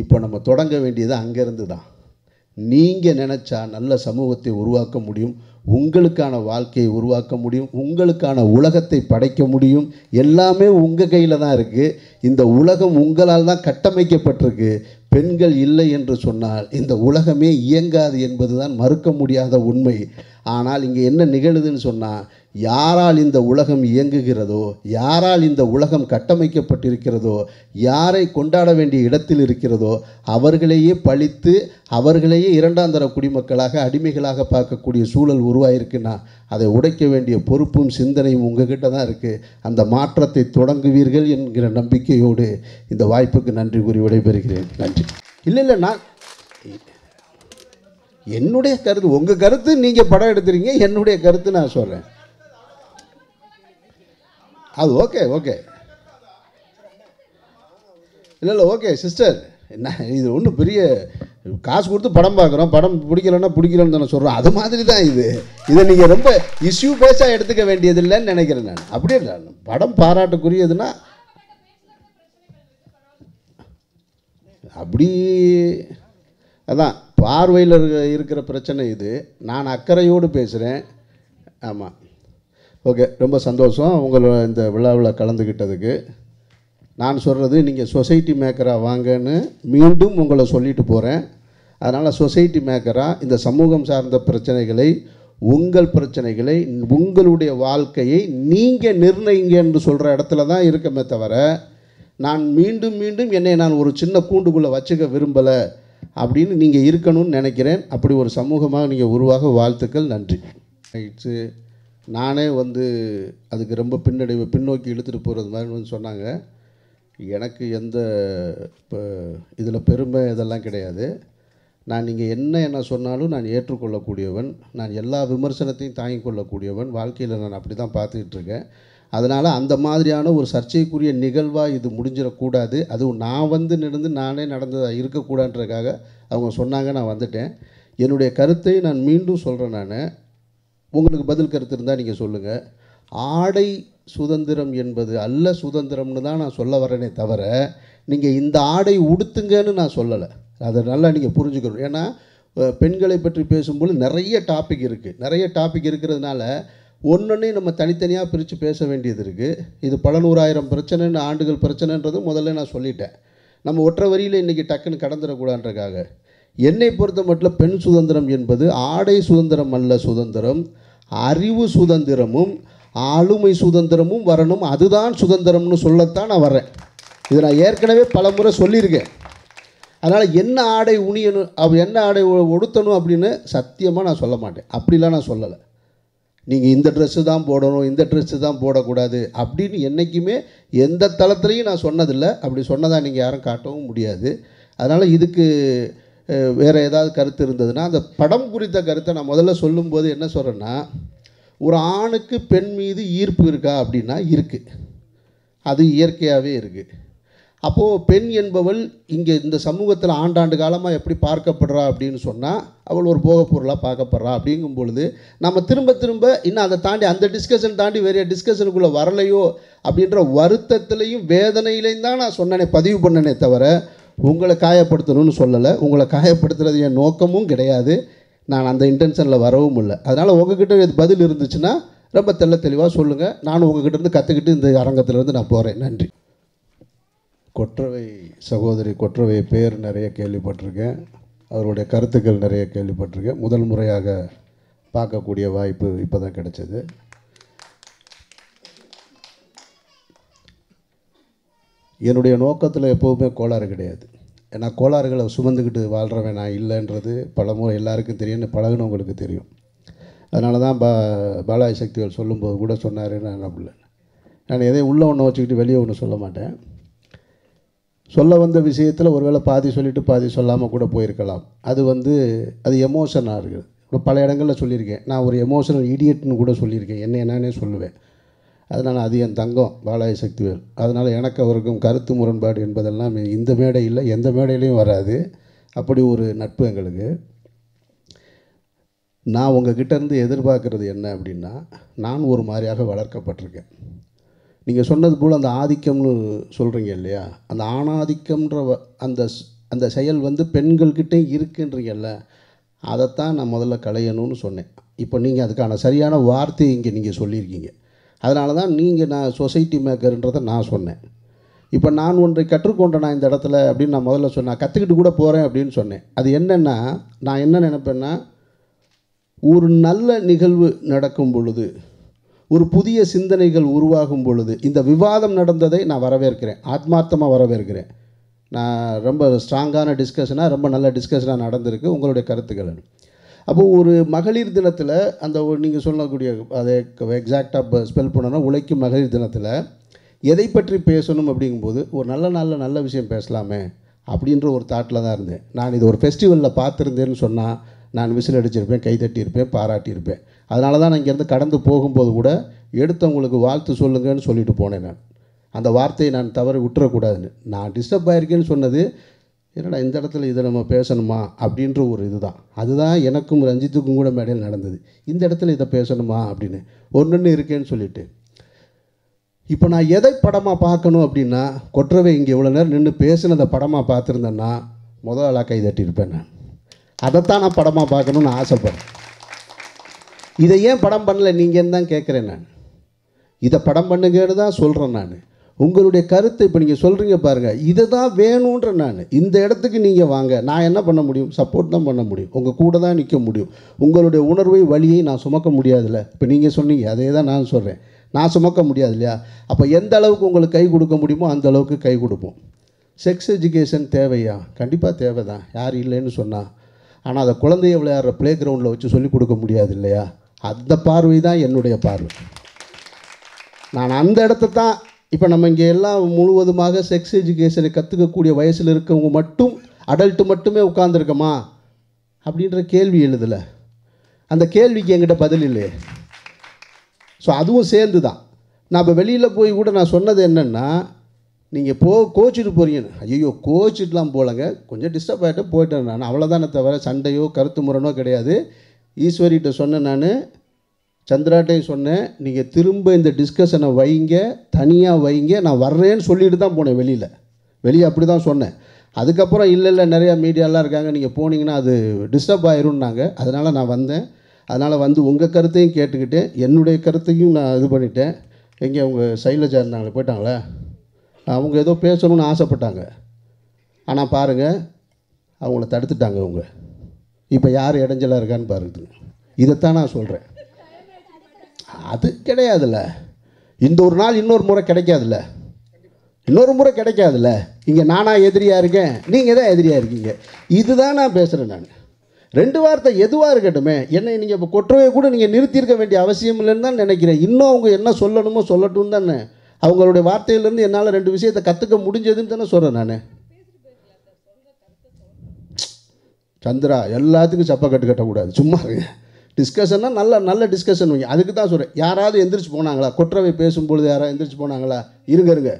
இப்போ நம்ம தொடங்க வேண்டியது அங்கேருந்து தான் நீங்கள் நினச்சா நல்ல சமூகத்தை உருவாக்க முடியும் உங்களுக்கான வாழ்க்கையை உருவாக்க முடியும் உங்களுக்கான உலகத்தை படைக்க முடியும் எல்லாமே உங்கள் கையில் தான் இருக்குது இந்த உலகம் உங்களால் தான் கட்டமைக்கப்பட்டிருக்கு பெண்கள் இல்லை என்று சொன்னால் இந்த உலகமே இயங்காது என்பதுதான் மறுக்க முடியாத உண்மை ஆனால் இங்கே என்ன நிகழுதுன்னு சொன்னால் யாரால் இந்த உலகம் இயங்குகிறதோ யாரால் இந்த உலகம் கட்டமைக்கப்பட்டிருக்கிறதோ யாரை கொண்டாட வேண்டிய இடத்தில் இருக்கிறதோ அவர்களையே பழித்து அவர்களையே இரண்டாந்தர குடிமக்களாக அடிமைகளாக பார்க்கக்கூடிய சூழல் உருவாயிருக்குன்னா அதை உடைக்க வேண்டிய பொறுப்பும் சிந்தனையும் உங்ககிட்ட தான் இருக்குது அந்த மாற்றத்தை தொடங்குவீர்கள் என்கிற நம்பிக்கையோடு இந்த வாய்ப்புக்கு நன்றி கூறி விடைபெறுகிறேன் நன்றி இல்லை இல்லை நான் என்னுடைய கருத்து உங்கள் கருத்து நீங்கள் படம் எடுத்துறீங்க என்னுடைய கருத்து நான் சொல்கிறேன் அது ஓகே ஓகே இல்லை இல்லை ஓகே சிஸ்டர் என்ன இது ஒன்றும் பெரிய காசு கொடுத்து படம் பார்க்குறோம் படம் பிடிக்கலன்னா பிடிக்கலன்னு தானே சொல்கிறோம் அது மாதிரி தான் இது இதை நீங்கள் ரொம்ப இஷ்யூ பேஸாக எடுத்துக்க வேண்டியதில்லைன்னு நினைக்கிறேன் நான் அப்படியே இல்லை படம் பாராட்டுக்குரியதுன்னா அப்படி அதான் பார்வையில் இருக்கிற பிரச்சனை இது நான் அக்கறையோடு பேசுகிறேன் ஆமாம் ஓகே ரொம்ப சந்தோஷம் உங்களோட இந்த விழாவில் கலந்துக்கிட்டதுக்கு நான் சொல்கிறது நீங்கள் சொசைட்டி மேக்கராக வாங்கன்னு மீண்டும் உங்களை சொல்லிட்டு போகிறேன் அதனால் சொசைட்டி மேக்கராக இந்த சமூகம் சார்ந்த பிரச்சனைகளை உங்கள் பிரச்சனைகளை உங்களுடைய வாழ்க்கையை நீங்கள் நிர்ணயிங்க என்று சொல்கிற இடத்துல தான் இருக்கமே தவிர நான் மீண்டும் மீண்டும் என்னை நான் ஒரு சின்ன கூண்டுக்குள்ளே வச்சுக்க விரும்பலை அப்படின்னு நீங்கள் இருக்கணும்னு நினைக்கிறேன் அப்படி ஒரு சமூகமாக நீங்கள் உருவாக வாழ்த்துக்கள் நன்றி ரைட்ஸு நானே வந்து அதுக்கு ரொம்ப பின்னடைவு பின்னோக்கி இழுத்துட்டு போகிறது மாதிரி வந்து சொன்னாங்க எனக்கு எந்த இப்போ இதில் பெருமை இதெல்லாம் கிடையாது நான் நீங்கள் என்ன என்ன சொன்னாலும் நான் ஏற்றுக்கொள்ளக்கூடியவன் நான் எல்லா விமர்சனத்தையும் தாங்கி கொள்ளக்கூடியவன் வாழ்க்கையில் நான் அப்படி தான் பார்த்துக்கிட்டு இருக்கேன் அதனால் அந்த மாதிரியான ஒரு சர்ச்சைக்குரிய நிகழ்வாக இது முடிஞ்சிடக்கூடாது அதுவும் நான் வந்து நடந்து நானே நடந்ததாக இருக்கக்கூடாதுன்றக்காக அவங்க சொன்னாங்க நான் வந்துட்டேன் என்னுடைய கருத்தை நான் மீண்டும் சொல்கிறேன் நான் உங்களுக்கு பதில் கருத்து இருந்தால் நீங்கள் சொல்லுங்கள் ஆடை சுதந்திரம் என்பது அல்ல சுதந்திரம்னு தான் நான் சொல்ல வரேனே தவிர நீங்கள் இந்த ஆடை உடுத்துங்கன்னு நான் சொல்லலை அதை நல்லா நீங்கள் புரிஞ்சுக்கணும் ஏன்னா பெண்களை பற்றி பேசும்போது நிறைய டாபிக் இருக்குது நிறைய டாபிக் இருக்கிறதுனால ஒன்றுன்னே நம்ம தனித்தனியாக பிரித்து பேச வேண்டியது இருக்குது இது பல நூறாயிரம் பிரச்சனைன்னு ஆண்டுகள் பிரச்சனைன்றது முதல்ல நான் சொல்லிட்டேன் நம்ம ஒற்றை வரியில் இன்றைக்கி டக்குன்னு கடந்துடக்கூடாதுன்றக்காக என்னை பொறுத்த மட்டும் பெண் சுதந்திரம் என்பது ஆடை சுதந்திரம் அல்ல சுதந்திரம் அறிவு சுதந்திரமும் ஆளுமை சுதந்திரமும் வரணும் அதுதான் சுதந்திரம்னு சொல்லத்தான் நான் வரேன் இது நான் ஏற்கனவே பல முறை சொல்லியிருக்கேன் அதனால் என்ன ஆடை உணியணும் என்ன ஆடை ஒடுத்தணும் அப்படின்னு சத்தியமாக நான் சொல்ல மாட்டேன் அப்படிலாம் நான் சொல்லலை நீங்கள் இந்த ட்ரெஸ்ஸு தான் போடணும் இந்த ட்ரெஸ்ஸு தான் போடக்கூடாது அப்படின்னு என்றைக்குமே எந்த தளத்துலையும் நான் சொன்னதில்லை அப்படி சொன்னதாக நீங்கள் யாரும் காட்டவும் முடியாது அதனால் இதுக்கு வேறு ஏதாவது கருத்து இருந்ததுன்னா அந்த படம் குறித்த கருத்தை நான் முதல்ல சொல்லும்போது என்ன சொல்கிறேன்னா ஒரு ஆணுக்கு பெண் மீது ஈர்ப்பு இருக்கா அப்படின்னா இருக்குது அது இயற்கையாகவே இருக்குது அப்போது பெண் என்பவள் இங்கே இந்த சமூகத்தில் ஆண்டாண்டு காலமாக எப்படி பார்க்கப்படுறா அப்படின்னு சொன்னால் அவள் ஒரு போகப்பொருளாக பொருளாக பார்க்கப்படுறா அப்படிங்கும் பொழுது நம்ம திரும்ப திரும்ப இன்னும் அதை தாண்டி அந்த டிஸ்கஷன் தாண்டி வேறு டிஸ்கஷனுக்குள்ளே வரலையோ அப்படின்ற வருத்தத்துலேயும் வேதனையிலையும் தான் நான் சொன்னனே பதிவு பண்ணனே தவிர உங்களை காயப்படுத்தணும்னு சொல்லலை உங்களை காயப்படுத்துறது என் நோக்கமும் கிடையாது நான் அந்த இன்டென்ஷனில் வரவும் இல்லை அதனால் உங்ககிட்ட பதில் இருந்துச்சுன்னா ரொம்ப தெல்ல தெளிவாக சொல்லுங்கள் நானும் உங்ககிட்ட கற்றுக்கிட்டு இந்த அரங்கத்திலேருந்து நான் போகிறேன் நன்றி கொற்றவை சகோதரி கொற்றவை பேர் நிறைய கேள்விப்பட்டிருக்கேன் அவருடைய கருத்துக்கள் நிறைய கேள்விப்பட்டிருக்கேன் முதல் முறையாக பார்க்கக்கூடிய வாய்ப்பு இப்போ தான் கிடச்சிது என்னுடைய நோக்கத்தில் எப்போவுமே கோளாறு கிடையாது ஏன்னா கோளாறுகளை சுமந்துக்கிட்டு வாழ்கிறவன் நான் இல்லைன்றது பழமோ எல்லாருக்கும் தெரியும்னு பழகினவங்களுக்கு தெரியும் அதனால தான் பா பாலாய சக்திகள் சொல்லும்போது கூட சொன்னார் நான் அப்படில நான் எதையும் உள்ளே ஒன்று வச்சுக்கிட்டு வெளியே ஒன்று சொல்ல மாட்டேன் சொல்ல வந்த விஷயத்தில் ஒருவேளை பாதி சொல்லிவிட்டு பாதி சொல்லாமல் கூட போயிருக்கலாம் அது வந்து அது எமோஷனாக இருக்குது இப்போ பல இடங்களில் சொல்லியிருக்கேன் நான் ஒரு எமோஷனல் இடியட்னு கூட சொல்லியிருக்கேன் என்ன என்னன்னே சொல்லுவேன் அதனால் அது என் தங்கம் பாலாய சக்திவேல் அதனால் எனக்கு அவருக்கும் கருத்து முரண்பாடு என்பதெல்லாம் இந்த மேடையில் எந்த மேடையிலையும் வராது அப்படி ஒரு நட்பு எங்களுக்கு நான் உங்ககிட்டேருந்து எதிர்பார்க்குறது என்ன அப்படின்னா நான் ஒரு மாதிரியாக வளர்க்கப்பட்டிருக்கேன் நீங்கள் சொன்னது போல் அந்த ஆதிக்கம்னு சொல்கிறீங்க இல்லையா அந்த ஆணாதிக்கம்ன்ற அந்த அந்த செயல் வந்து பெண்கள்கிட்டே இருக்குன்றீங்கல்ல அதைத்தான் நான் முதல்ல களையணும்னு சொன்னேன் இப்போ நீங்கள் அதுக்கான சரியான வார்த்தையை இங்கே நீங்கள் சொல்லியிருக்கீங்க அதனால தான் நீங்கள் நான் சொசைட்டி மேக்கருன்றதை நான் சொன்னேன் இப்போ நான் ஒன்றை கற்றுக்கொண்டேன் நான் இந்த இடத்துல அப்படின்னு நான் முதல்ல சொன்னேன் கற்றுக்கிட்டு கூட போகிறேன் அப்படின்னு சொன்னேன் அது என்னென்னா நான் என்ன நினப்பேன்னா ஒரு நல்ல நிகழ்வு நடக்கும் பொழுது ஒரு புதிய சிந்தனைகள் உருவாகும் பொழுது இந்த விவாதம் நடந்ததை நான் வரவேற்கிறேன் ஆத்மார்த்தமாக வரவேற்கிறேன் நான் ரொம்ப ஸ்ட்ராங்கான டிஸ்கஷனாக ரொம்ப நல்ல டிஸ்கஷனாக நடந்திருக்கு உங்களுடைய கருத்துக்கள் அப்போது ஒரு மகளிர் தினத்தில் அந்த நீங்கள் சொல்லக்கூடிய அதை எக்ஸாக்டாக ஸ்பெல் பண்ணோன்னா உழைக்கும் மகளிர் தினத்தில் எதை பற்றி பேசணும் அப்படிங்கும்போது ஒரு நல்ல நாளில் நல்ல விஷயம் பேசலாமே அப்படின்ற ஒரு தாட்டில் தான் இருந்தேன் நான் இது ஒரு ஃபெஸ்டிவலில் பார்த்துருந்தேன்னு சொன்னால் நான் விசில் அடிச்சிருப்பேன் தட்டியிருப்பேன் பாராட்டியிருப்பேன் அதனால தான் நான் இங்கேருந்து கடந்து போகும்போது கூட எடுத்தவங்களுக்கு வாழ்த்து சொல்லுங்கன்னு சொல்லிட்டு போனேன் நான் அந்த வார்த்தையை நான் தவறி விட்டுறக்கூடாதுன்னு நான் டிஸ்டர்ப் ஆகிருக்கேன்னு சொன்னது என்னடா இந்த இடத்துல இதை நம்ம பேசணுமா அப்படின்ற ஒரு இது தான் அதுதான் எனக்கும் ரஞ்சித்துக்கும் கூட மேடையில் நடந்தது இந்த இடத்துல இதை பேசணுமா அப்படின்னு ஒன்று ஒன்று இருக்கேன்னு சொல்லிட்டு இப்போ நான் எதை படமாக பார்க்கணும் அப்படின்னா கொற்றவை இங்கே இவ்வளோ நேரம் நின்று பேசினதை படமாக பார்த்துருந்தேன்னா முதல் ஆளாக கை தட்டியிருப்பேன் நான் அதைத்தான் நான் படமாக பார்க்கணுன்னு ஆசைப்பட்றேன் இதை ஏன் படம் பண்ணல நீங்கள் தான் கேட்குறேன் நான் இதை படம் பண்ணுங்கன்னு தான் சொல்கிறேன் நான் உங்களுடைய கருத்தை இப்போ நீங்கள் சொல்கிறீங்க பாருங்கள் இதை தான் வேணுன்ற நான் இந்த இடத்துக்கு நீங்கள் வாங்க நான் என்ன பண்ண முடியும் சப்போர்ட் தான் பண்ண முடியும் உங்கள் கூட தான் நிற்க முடியும் உங்களுடைய உணர்வை வழியை நான் சுமக்க முடியாதுல்ல இப்போ நீங்கள் சொன்னீங்க அதே தான் நான் சொல்கிறேன் நான் சுமக்க முடியாது இல்லையா அப்போ எந்த அளவுக்கு உங்களுக்கு கை கொடுக்க முடியுமோ அந்த அளவுக்கு கை கொடுப்போம் செக்ஸ் எஜுகேஷன் தேவையா கண்டிப்பாக தேவை தான் யார் இல்லைன்னு சொன்னால் ஆனால் அதை குழந்தைய விளையாடுற ப்ளே கிரவுண்டில் வச்சு சொல்லிக் கொடுக்க முடியாது இல்லையா அந்த பார்வை தான் என்னுடைய பார்வை நான் அந்த இடத்த தான் இப்போ நம்ம இங்கே எல்லாம் முழுவதுமாக செக்ஸ் எஜுகேஷனை கற்றுக்கக்கூடிய வயசில் இருக்கவங்க மட்டும் அடல்ட்டு மட்டுமே உட்காந்துருக்கோமா அப்படின்ற கேள்வி எழுதலை அந்த கேள்விக்கு எங்கிட்ட பதில் இல்லையே ஸோ அதுவும் சேர்ந்து தான் நான் வெளியில் போய் கூட நான் சொன்னது என்னென்னா நீங்கள் போ கோச்சிட்டு போகிறீங்கன்னு ஐயோ கோச்சிட்டுலாம் போலங்க கொஞ்சம் டிஸ்டர்ப் ஆகிட்டே போயிட்டேன் நான் அவ்வளோதானே தவிர சண்டையோ கருத்து முரணோ கிடையாது ஈஸ்வரிகிட்ட சொன்னேன் நான் சந்திராட்டையும் சொன்னேன் நீங்கள் திரும்ப இந்த டிஸ்கஷனை வைங்க தனியாக வைங்க நான் வர்றேன்னு சொல்லிட்டு தான் போனேன் வெளியில் வெளியே அப்படி தான் சொன்னேன் அதுக்கப்புறம் இல்லை இல்லை நிறையா மீடியாலாம் இருக்காங்க நீங்கள் போனீங்கன்னா அது டிஸ்டர்ப் ஆயிரும்னாங்க அதனால் நான் வந்தேன் அதனால் வந்து உங்கள் கருத்தையும் கேட்டுக்கிட்டேன் என்னுடைய கருத்தையும் நான் இது பண்ணிட்டேன் எங்கே அவங்க சைலஜா இருந்தாங்களே போயிட்டாங்களே அவங்க ஏதோ பேசணும்னு ஆசைப்பட்டாங்க ஆனால் பாருங்கள் அவங்கள தடுத்துட்டாங்க அவங்க இப்போ யார் இடைஞ்சலாக இருக்கான்னு பாருங்க இதைத்தான் நான் சொல்கிறேன் அது கிடையாதுல்ல இந்த ஒரு நாள் இன்னொரு முறை கிடைக்காதுல்ல இன்னொரு முறை கிடைக்காதுல்ல இங்கே நானாக எதிரியாக இருக்கேன் நீங்கள் தான் எதிரியாக இருக்கீங்க இதுதான் நான் பேசுகிறேன் நான் ரெண்டு வார்த்தை எதுவாக இருக்கட்டுமே என்னை நீங்கள் இப்போ கொற்றவே கூட நீங்கள் நிறுத்தியிருக்க வேண்டிய அவசியம் இல்லைன்னு தான் நினைக்கிறேன் இன்னும் அவங்க என்ன சொல்லணுமோ சொல்லட்டும் தானே அவங்களுடைய வார்த்தையிலேருந்து என்னால் ரெண்டு விஷயத்தை கற்றுக்க முடிஞ்சதுன்னு தானே சொல்கிறேன் நான் சந்திரா எல்லாத்துக்கும் சப்பை கட்டு கட்டக்கூடாது சும்மா இருக்கு டிஸ்கஷன்னா நல்ல நல்ல டிஸ்கஷன் வைங்க அதுக்கு தான் சொல்கிறேன் யாராவது எந்திரிச்சு போனாங்களா குற்றவை பேசும்பொழுது யாராவது எந்திரிச்சு போனாங்களா இருங்க இருங்க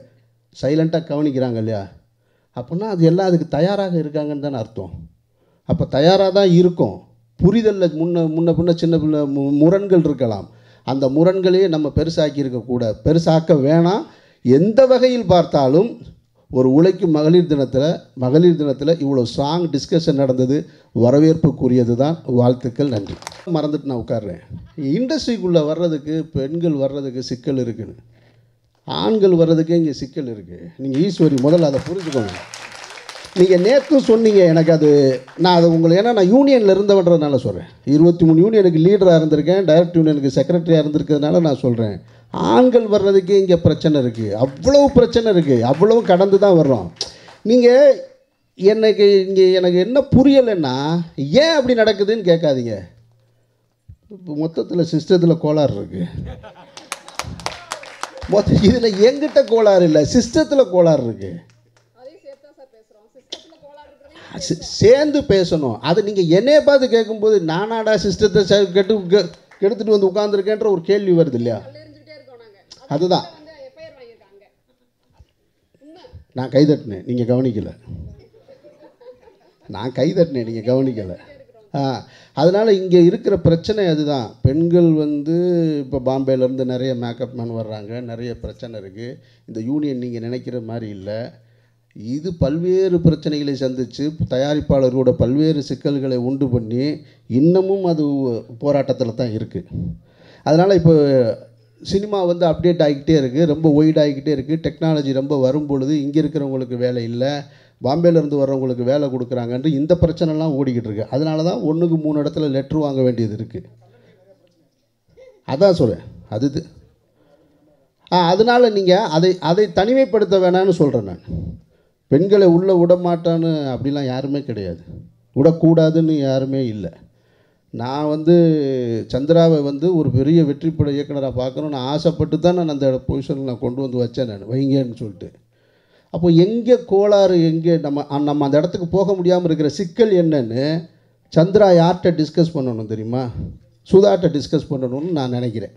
சைலண்ட்டாக கவனிக்கிறாங்க இல்லையா அப்படின்னா அது எல்லாம் அதுக்கு தயாராக இருக்காங்கன்னு தானே அர்த்தம் அப்போ தயாராக தான் இருக்கும் புரிதலில் முன்ன முன்ன பின்ன சின்ன பின்ன முரண்கள் இருக்கலாம் அந்த முரண்களையே நம்ம பெருசாக்கி இருக்கக்கூட பெருசாக்க வேணாம் எந்த வகையில் பார்த்தாலும் ஒரு உழைக்கும் மகளிர் தினத்தில் மகளிர் தினத்தில் இவ்வளோ ஸ்ட்ராங் டிஸ்கஷன் நடந்தது வரவேற்புக்குரியது தான் வாழ்த்துக்கள் நன்றி மறந்துட்டு நான் உட்காடுறேன் இண்டஸ்ட்ரிக்குள்ளே வர்றதுக்கு பெண்கள் வர்றதுக்கு சிக்கல் இருக்குன்னு ஆண்கள் வர்றதுக்கே இங்கே சிக்கல் இருக்குது நீங்கள் ஈஸ்வரி முதல்ல அதை புரிஞ்சுக்கோங்க நீங்கள் நேற்று சொன்னீங்க எனக்கு அது நான் அது உங்களை ஏன்னா நான் யூனியனில் இருந்தவன்றதுனால சொல்கிறேன் இருபத்தி மூணு யூனியனுக்கு லீடராக இருந்திருக்கேன் டைரக்ட் யூனியனுக்கு செக்ரட்டரியாக இருந்திருக்கிறதுனால நான் சொல்கிறேன் ஆண்கள் வர்றதுக்கே இங்கே பிரச்சனை இருக்குது அவ்வளோ பிரச்சனை இருக்குது அவ்வளோ கடந்து தான் வர்றோம் நீங்கள் எனக்கு இங்கே எனக்கு என்ன புரியலைன்னா ஏன் அப்படி நடக்குதுன்னு கேட்காதீங்க இப்போ மொத்தத்தில் சிஸ்டத்தில் கோளாறு இருக்குது மொத்த இதில் எங்கிட்ட கோளாறு இல்லை சிஸ்டத்தில் கோளாறு இருக்குது சேர்ந்து பேசணும் அதை நீங்கள் என்னையை பார்த்து கேட்கும்போது நானாடா சிஸ்டத்தை கெட்டு கெடுத்துட்டு வந்து உட்காந்துருக்கேன்ற ஒரு கேள்வி வருது இல்லையா அதுதான் நான் கைதட்டினேன் நீங்கள் கவனிக்கலை நான் கைதட்டினேன் நீங்கள் கவனிக்கலை அதனால் இங்கே இருக்கிற பிரச்சனை அதுதான் பெண்கள் வந்து இப்போ பாம்பேலேருந்து நிறைய மேக்கப் மேன் வர்றாங்க நிறைய பிரச்சனை இருக்குது இந்த யூனியன் நீங்கள் நினைக்கிற மாதிரி இல்லை இது பல்வேறு பிரச்சனைகளை சந்தித்து தயாரிப்பாளர்களோட பல்வேறு சிக்கல்களை உண்டு பண்ணி இன்னமும் அது போராட்டத்தில் தான் இருக்குது அதனால் இப்போ சினிமா வந்து அப்டேட் ஆகிக்கிட்டே இருக்குது ரொம்ப ஒய்ட் ஆகிக்கிட்டே இருக்குது டெக்னாலஜி ரொம்ப வரும் பொழுது இங்கே இருக்கிறவங்களுக்கு வேலை இல்லை பாம்பேலேருந்து வர்றவங்களுக்கு வேலை கொடுக்குறாங்கன்ட்டு இந்த பிரச்சனைலாம் ஓடிக்கிட்டு இருக்குது அதனால தான் ஒன்றுக்கு மூணு இடத்துல லெட்ரு வாங்க வேண்டியது இருக்குது அதான் சொல்கிறேன் அது ஆ அதனால் நீங்கள் அதை அதை தனிமைப்படுத்த வேணான்னு சொல்கிறேன் நான் பெண்களை உள்ளே விட மாட்டான்னு அப்படிலாம் யாருமே கிடையாது விடக்கூடாதுன்னு யாருமே இல்லை நான் வந்து சந்திராவை வந்து ஒரு பெரிய வெற்றி பட இயக்குனராக பார்க்கணுன்னு ஆசைப்பட்டு தான் நான் அந்த பொசிஷனில் நான் கொண்டு வந்து வச்சேன் நான் வைங்கன்னு சொல்லிட்டு அப்போ எங்கே கோளாறு எங்கே நம்ம நம்ம அந்த இடத்துக்கு போக முடியாமல் இருக்கிற சிக்கல் என்னன்னு சந்திரா யார்கிட்ட டிஸ்கஸ் பண்ணணும் தெரியுமா சுதாட்ட டிஸ்கஸ் பண்ணணும்னு நான் நினைக்கிறேன்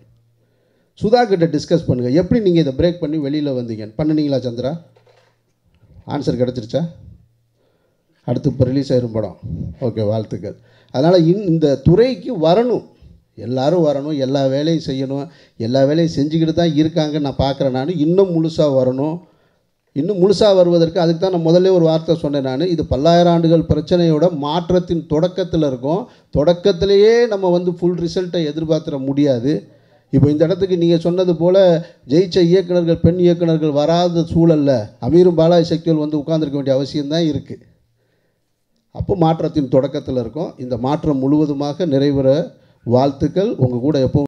சுதா கிட்ட டிஸ்கஸ் பண்ணுங்கள் எப்படி நீங்கள் இதை பிரேக் பண்ணி வெளியில் வந்தீங்க பண்ணினீங்களா சந்திரா ஆன்சர் கிடச்சிருச்சா அடுத்து இப்போ ரிலீஸ் ஆயிரும் படம் ஓகே வாழ்த்துக்கள் அதனால் இன் இந்த துறைக்கு வரணும் எல்லோரும் வரணும் எல்லா வேலையும் செய்யணும் எல்லா வேலையும் செஞ்சுக்கிட்டு தான் இருக்காங்க நான் பார்க்குறேன் நான் இன்னும் முழுசாக வரணும் இன்னும் முழுசாக வருவதற்கு அதுக்கு தான் நான் முதல்ல ஒரு வார்த்தை சொன்னேன் நான் இது பல்லாயிரம் ஆண்டுகள் பிரச்சனையோட மாற்றத்தின் தொடக்கத்தில் இருக்கும் தொடக்கத்திலேயே நம்ம வந்து ஃபுல் ரிசல்ட்டை எதிர்பார்த்துட முடியாது இப்போ இந்த இடத்துக்கு நீங்கள் சொன்னது போல் ஜெயித்த இயக்குநர்கள் பெண் இயக்குநர்கள் வராத சூழலில் அமீரும் பாலாஜி சக்திகள் வந்து உட்காந்துருக்க வேண்டிய அவசியம்தான் இருக்குது அப்போ மாற்றத்தின் தொடக்கத்தில் இருக்கோம் இந்த மாற்றம் முழுவதுமாக நிறைவுற வாழ்த்துக்கள் உங்கள் கூட எப்போவும்